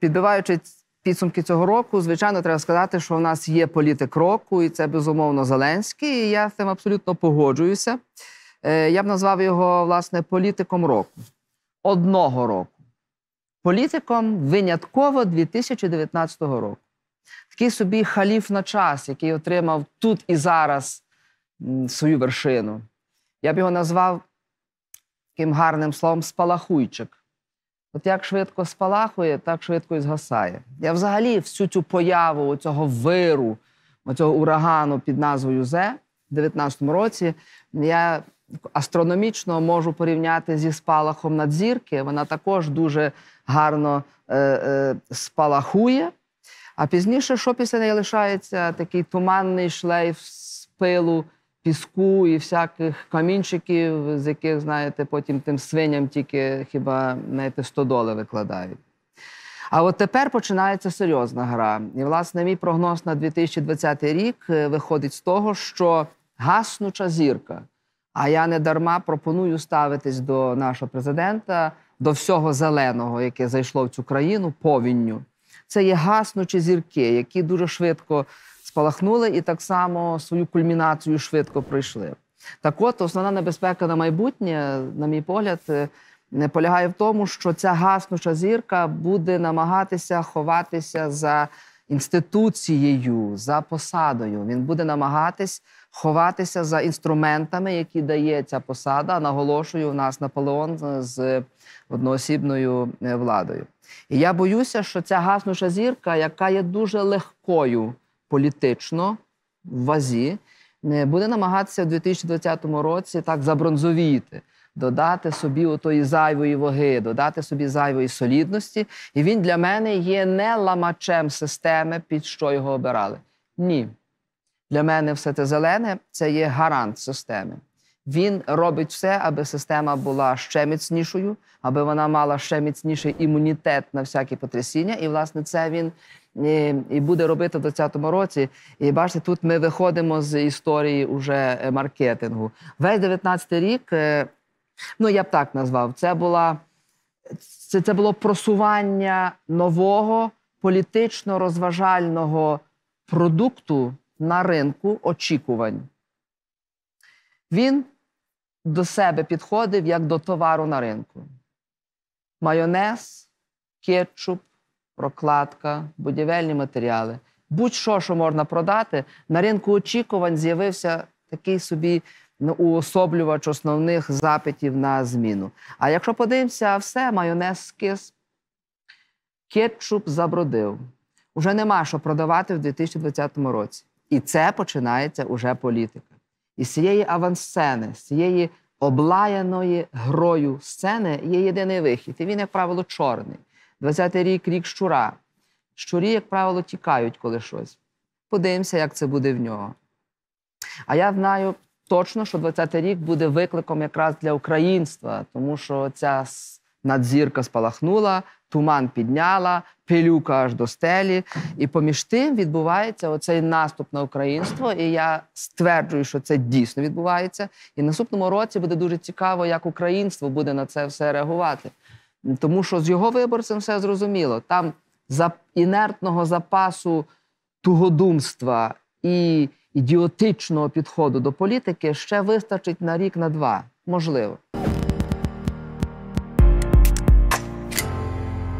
Підбиваючи підсумки цього року, звичайно, треба сказати, що в нас є політик року, і це безумовно Зеленський. і Я з цим абсолютно погоджуюся. Е, я б назвав його власне політиком року. Одного року. Політиком винятково 2019 року. Такий собі халіф на час, який отримав тут і зараз свою вершину. Я б його назвав таким гарним словом спалахуйчик. От як швидко спалахує, так швидко і згасає. Я взагалі всю цю появу цього виру, цього урагану під назвою Зе в 19-му році, я астрономічно можу порівняти зі спалахом надзірки. Вона також дуже гарно е, е, спалахує. А пізніше, що після неї лишається, такий туманний шлейф з пилу піску і всяких камінчиків, з яких, знаєте, потім тим свиням тільки хіба знаєте, стодоли викладають. А от тепер починається серйозна гра. І, власне, мій прогноз на 2020 рік е, виходить з того, що гаснуча зірка. А я не дарма пропоную ставитись до нашого президента, до всього зеленого, яке зайшло в цю країну, повінню. Це є гаснучі зірки, які дуже швидко спалахнули і так само свою кульмінацію швидко пройшли. Так от основна небезпека на майбутнє, на мій погляд, е, не полягає в тому, що ця гаснуча зірка буде намагатися ховатися за інституцією, за посадою. Він буде намагатись ховатися за інструментами, які дає ця посада. Наголошую, в нас Наполеон з одноосібною е, владою. І я боюся, що ця гаснуча зірка, яка є дуже легкою політично в вазі, е, буде намагатися в 2020 році так забронзовіти. Додати собі отої зайвої ваги, додати собі зайвої солідності, і він для мене є не ламачем системи, під що його обирали. Ні. Для мене все те зелене це є гарант системи. Він робить все, аби система була ще міцнішою, аби вона мала ще міцніший імунітет на всякі потрясіння. І, власне, це він і буде робити в 2020 році. І бачите, тут ми виходимо з історії уже е, маркетингу. Весь 19 рік, е, ну я б так назвав, це була це, це було просування нового політично розважального продукту на ринку очікувань. Він до себе підходив як до товару на ринку: майонез, кетчуп прокладка, будівельні матеріали. Будь-що, що можна продати, на ринку очікувань з'явився такий собі ну, уособлювач основних запитів на зміну. А якщо подивимося, все, майонез скис, кетчуп забродив. Уже нема що продавати в 2020 році. І це починається уже політика. І з цієї авансцени, з цієї облаяної грою сцени є єдиний вихід. І він, як правило, чорний. 20-й рік рік щура. Щурі, як правило, тікають, коли щось. Подивимося, як це буде в нього. А я знаю точно, що 20-й рік буде викликом якраз для українства, тому що ця надзірка спалахнула, туман підняла, пилюка аж до стелі. І поміж тим відбувається оцей наступ на українство. І я стверджую, що це дійсно відбувається. І наступному році буде дуже цікаво, як українство буде на це все реагувати. Тому що з його виборцем все зрозуміло. Там за інертного запасу тугодумства і ідіотичного підходу до політики ще вистачить на рік, на два, можливо.